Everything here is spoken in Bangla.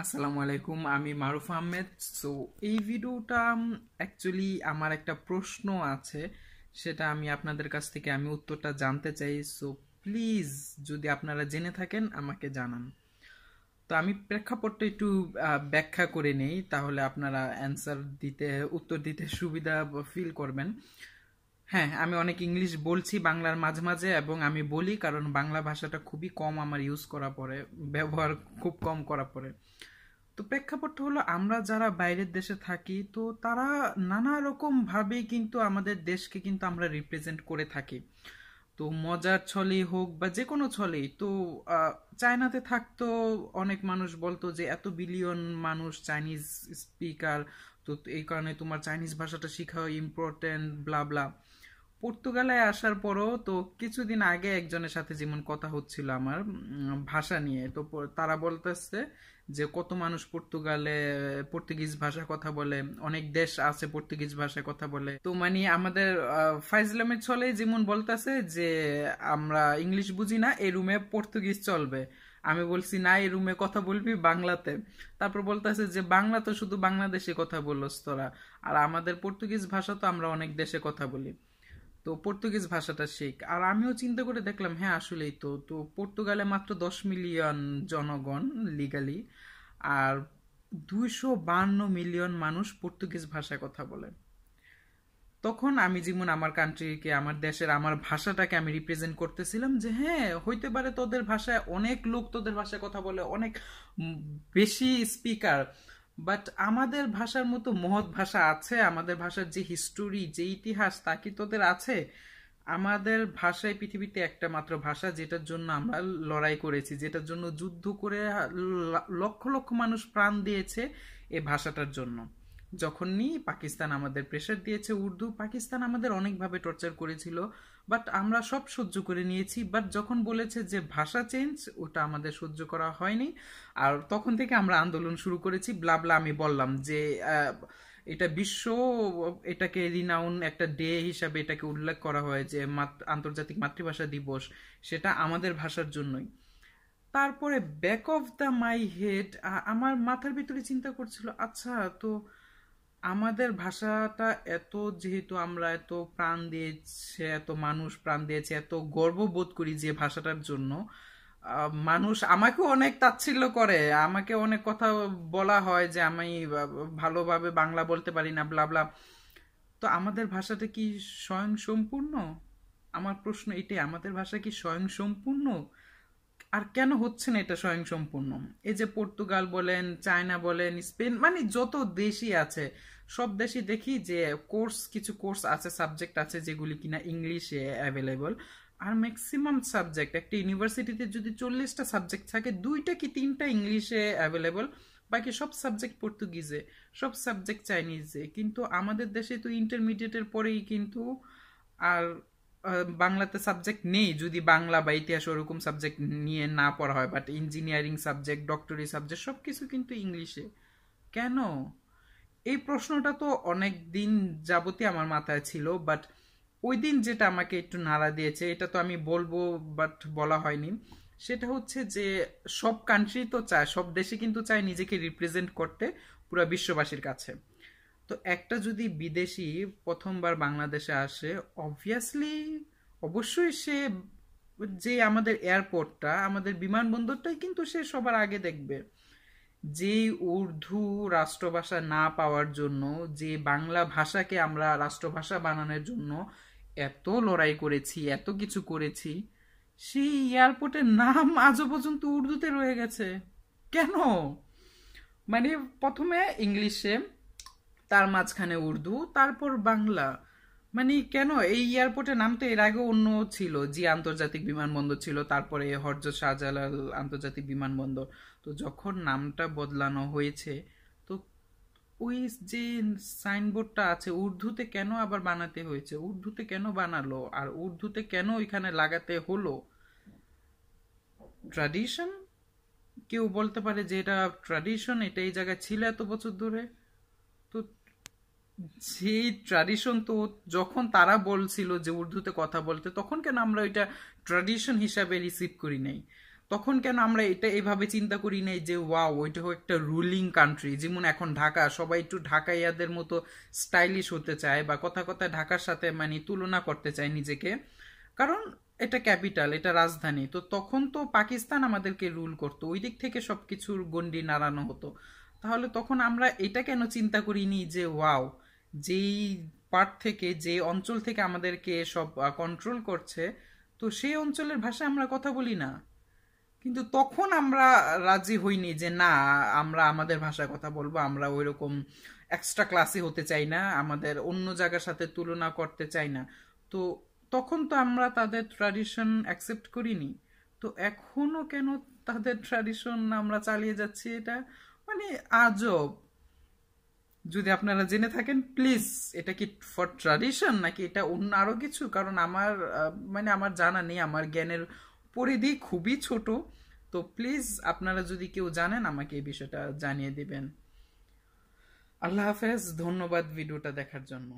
আসসালামু আলাইকুম আমি মারুফ আহমেদ সো এই ভিডিওটা অ্যাকচুয়ালি আমার একটা প্রশ্ন আছে সেটা আমি আপনাদের কাছ থেকে আমি উত্তরটা জানতে চাই সো প্লিজ যদি আপনারা জেনে থাকেন আমাকে জানান তো আমি প্রেক্ষাপটটা একটু ব্যাখ্যা করে নেই তাহলে আপনারা অ্যান্সার দিতে উত্তর দিতে সুবিধা ফিল করবেন হ্যাঁ আমি অনেক ইংলিশ বলছি বাংলার মাঝে মাঝে এবং আমি বলি কারণ বাংলা ভাষাটা খুবই কম আমার ইউজ করা পড়ে ব্যবহার খুব কম করা পড়ে তো প্রেক্ষাপট হলো আমরা যারা বাইরের দেশে থাকি তো তারা নানা রকমভাবে কিন্তু আমাদের দেশকে কিন্তু আমরা রিপ্রেজেন্ট করে থাকি তো মজার ছলেই হোক বা যে কোনো ছলেই তো চায়নাতে থাকতো অনেক মানুষ বলতো যে এত বিলিয়ন মানুষ চাইনিজ স্পিকার তো এই কারণে তোমার চাইনিজ ভাষাটা শেখা ইম্পর্টেন্ট ব্লা ব্লা পর্তুগালে আসার পরও তো কিছুদিন আগে একজনের সাথে যেমন কথা হচ্ছিল আমার ভাষা নিয়ে তো তারা বলতেছে যে কত মানুষ পর্তুগালে পর্তুগিজ ভাষা কথা বলে অনেক দেশ আছে পর্তুগিজ ভাষা কথা বলে তো মানে আমাদের ফাইজলামের ছলে যেমন বলতেছে যে আমরা ইংলিশ বুঝি না এই রুমে পর্তুগিজ চলবে আমি বলছি না এই রুমে কথা বলবি বাংলাতে তারপর বলতেছে যে বাংলা তো শুধু বাংলাদেশে কথা বলল তোরা আর আমাদের পর্তুগিজ ভাষা তো আমরা অনেক দেশে কথা বলি তো পর্তুগিজ ভাষাটা শেখ আর আমিও চিন্তা করে দেখলাম হ্যাঁ আসলেই তো তো পর্তুগালে মাত্র দশ মিলিয়ন জনগণ লিগালি আর দুইশো বান্ন মিলিয়ন মানুষ পর্তুগিজ ভাষায় কথা বলে তখন আমি যেমন আমার কান্ট্রিকে আমার দেশের আমার ভাষাটাকে আমি রিপ্রেজেন্ট করতেছিলাম যে হ্যাঁ হইতে পারে তোদের ভাষায় অনেক লোক তোদের ভাষায় কথা বলে অনেক বেশি স্পিকার বাট আমাদের ভাষার মতো মহৎ ভাষা আছে আমাদের ভাষার যে হিস্টোরি যে ইতিহাস তা কি তোদের আছে আমাদের ভাষায় পৃথিবীতে একটা মাত্র ভাষা যেটার জন্য আমরা লড়াই করেছি যেটার জন্য যুদ্ধ করে লক্ষ লক্ষ মানুষ প্রাণ দিয়েছে এ ভাষাটার জন্য যখনই পাকিস্তান আমাদের প্রেশার দিয়েছে উর্দু পাকিস্তান আমাদের অনেকভাবে টর্চার করেছিল বাট আমরা সব সহ্য করে নিয়েছি বাট যখন বলেছে যে ভাষা চেঞ্জ ওটা আমাদের সহ্য করা হয়নি আর তখন থেকে আমরা আন্দোলন শুরু করেছি ব্লাবলা আমি বললাম যে এটা বিশ্ব এটাকে রিনাউন একটা ডে হিসাবে এটাকে উল্লেখ করা হয় যে আন্তর্জাতিক মাতৃভাষা দিবস সেটা আমাদের ভাষার জন্যই তারপরে back of the my head আমার মাথার ভিতরে চিন্তা করছিল আচ্ছা তো আমাদের ভাষাটা এত যেহেতু আমরা এত প্রাণ দিয়েছে এত মানুষ প্রাণ দিয়েছে এত গর্ব বোধ করি যে ভাষাটার জন্য মানুষ আমাকে অনেক তাচ্ছিল্য করে আমাকে অনেক কথা বলা হয় যে আমি ভালোভাবে বাংলা বলতে পারি না ব্লাবলা তো আমাদের ভাষাটা কি স্বয়ংসম্পূর্ণ আমার প্রশ্ন এটাই আমাদের ভাষা কি স্বয়ংসম্পূর্ণ আর কেন হচ্ছে না এটা স্বয়ংসম্পূর্ণ এই যে পর্তুগাল বলেন চায়না বলেন স্পেন মানে যত দেশই আছে সব দেশে দেখি যে কোর্স কিছু কোর্স আছে সাবজেক্ট আছে যেগুলি কিনা ইংলিশে অ্যাভেলেবল আর ম্যাক্সিমাম সাবজেক্ট একটা ইউনিভার্সিটিতে যদি চল্লিশটা সাবজেক্ট থাকে দুইটা কি তিনটা ইংলিশে অ্যাভেলেবল বাকি সব সাবজেক্ট পর্তুগিজে সব সাবজেক্ট চাইনিজে কিন্তু আমাদের দেশে তো ইন্টারমিডিয়েটের পরেই কিন্তু আর বাংলাতে সাবজেক্ট নেই যদি বাংলা বা ইতিহাস ওরকম সাবজেক্ট নিয়ে না পড়া হয় বাট ইঞ্জিনিয়ারিং সাবজেক্ট ডক্টরি সাবজেক্ট সব কিছু কিন্তু ইংলিশে কেন এই প্রশ্নটা তো অনেক দিন যাবতীয় আমার মাথায় ছিল বাট ওই দিন যেটা আমাকে একটু নাড়া দিয়েছে এটা তো আমি বলবো বাট বলা হয়নি সেটা হচ্ছে যে সব কান্ট্রি তো চায় সব দেশে কিন্তু চায় নিজেকে রিপ্রেজেন্ট করতে পুরো বিশ্ববাসীর কাছে তো একটা যদি বিদেশি প্রথমবার বাংলাদেশে আসে অবভিয়াসলি অবশ্যই সে যে আমাদের এয়ারপোর্টটা আমাদের বিমানবন্দরটাই কিন্তু সে সবার আগে দেখবে যে উর্দু রাষ্ট্রভাষা না পাওয়ার জন্য যে বাংলা ভাষাকে আমরা রাষ্ট্রভাষা বানানোর জন্য এত লড়াই করেছি এত কিছু করেছি সেই এয়ারপোর্টের নাম আজও পর্যন্ত উর্দুতে রয়ে গেছে কেন মানে প্রথমে ইংলিশে তার মাঝখানে উর্দু তারপর বাংলা মানে কেন এই এয়ারপোর্টের নাম তো এর আগে অন্য ছিল জি আন্তর্জাতিক বিমানবন্দর ছিল তারপরে হরজ শাহজালাল আন্তর্জাতিক বিমানবন্দর তো যখন নামটা বদলানো হয়েছে তো ওই যে সাইনবোর্ডটা আছে উর্দুতে কেন আবার বানাতে হয়েছে উর্দুতে কেন বানালো আর উর্দুতে কেন ওইখানে লাগাতে হলো ট্র্যাডিশন কেউ বলতে পারে যে এটা ট্র্যাডিশন এটা এই জায়গায় ছিল এত বছর ধরে তো সেই ট্র্যাডিশন তো যখন তারা বলছিল যে উর্দুতে কথা বলতে তখন কেন আমরা এটা ট্র্যাডিশন হিসাবে রিসিভ করি নাই তখন কেন আমরা এটা এভাবে চিন্তা করি নাই যে ওয়া ওইটা একটা রুলিং কান্ট্রি যেমন এখন ঢাকা সবাই একটু ঢাকাইয়াদের মতো স্টাইলিশ হতে চায় বা কথা কথা ঢাকার সাথে মানে তুলনা করতে চায় নিজেকে কারণ এটা ক্যাপিটাল এটা রাজধানী তো তখন তো পাকিস্তান আমাদেরকে রুল করতো ওই দিক থেকে সব কিছুর গণ্ডি নাড়ানো হতো তাহলে তখন আমরা এটা কেন চিন্তা করিনি যে ওয়াও যেই পার্ট থেকে যে অঞ্চল থেকে আমাদেরকে সব কন্ট্রোল করছে তো সেই অঞ্চলের ভাষায় আমরা কথা বলি না কিন্তু তখন আমরা রাজি হইনি যে না আমরা আমাদের ভাষায় কথা বলবো আমরা ওই রকম এক্সট্রা ক্লাসে হতে চাই না আমাদের অন্য জায়গার সাথে তুলনা করতে চাই না তো তখন তো আমরা তাদের ট্র্যাডিশন অ্যাকসেপ্ট করিনি তো এখনও কেন তাদের ট্র্যাডিশন আমরা চালিয়ে যাচ্ছি এটা মানে আজব যদি আপনারা জেনে থাকেন প্লিজ এটা কি ফর ট্রাডিশন নাকি এটা অন্য আরও কিছু কারণ আমার মানে আমার জানা নেই আমার জ্ঞানের পরিধি খুবই ছোট তো প্লিজ আপনারা যদি কেউ জানেন আমাকে এই বিষয়টা জানিয়ে দিবেন আল্লাহ হাফেজ ধন্যবাদ ভিডিওটা দেখার জন্য